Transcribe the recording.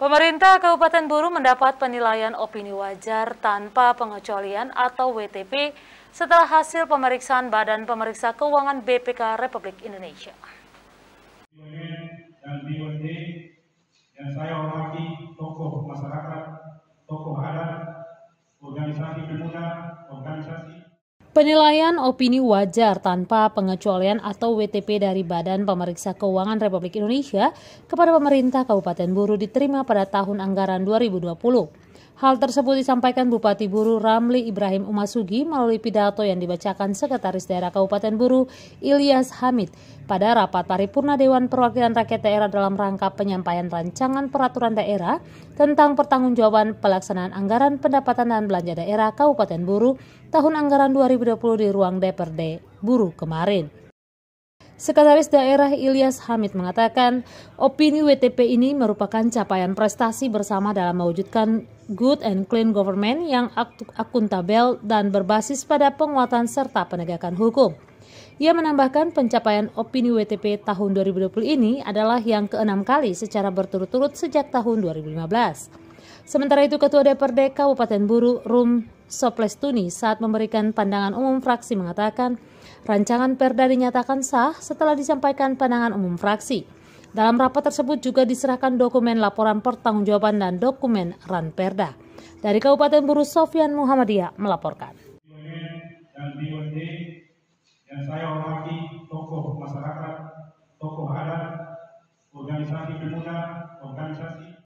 Pemerintah Kabupaten Buru mendapat penilaian opini wajar tanpa pengecualian atau WTP setelah hasil pemeriksaan Badan Pemeriksa Keuangan BPK Republik Indonesia. Dan saya hormati tokoh masyarakat, tokoh adat, organisasi pemuda, organisasi Penilaian opini wajar tanpa pengecualian atau WTP dari Badan Pemeriksa Keuangan Republik Indonesia kepada pemerintah Kabupaten Buru diterima pada tahun anggaran 2020. Hal tersebut disampaikan Bupati Buru Ramli Ibrahim Umasugi melalui pidato yang dibacakan Sekretaris Daerah Kabupaten Buru Ilyas Hamid pada rapat paripurna Dewan Perwakilan Rakyat Daerah dalam rangka penyampaian rancangan peraturan daerah tentang pertanggungjawaban pelaksanaan anggaran pendapatan dan belanja daerah Kabupaten Buru tahun anggaran 2020 di ruang DPRD Buru kemarin. Sekretaris Daerah Ilyas Hamid mengatakan, opini WTP ini merupakan capaian prestasi bersama dalam mewujudkan good and clean government yang akuntabel dan berbasis pada penguatan serta penegakan hukum. Ia menambahkan pencapaian opini WTP tahun 2020 ini adalah yang keenam kali secara berturut-turut sejak tahun 2015. Sementara itu Ketua DPRD Kabupaten Buru Rum Soples Tuni saat memberikan pandangan umum fraksi mengatakan rancangan perda dinyatakan sah setelah disampaikan pandangan umum fraksi. Dalam rapat tersebut juga diserahkan dokumen laporan pertanggungjawaban dan dokumen RAN Perda. Dari Kabupaten Buru Sofian Muhammadiyah melaporkan. yang saya hormati tokoh masyarakat, tokoh adat, organisasi pemuda, organisasi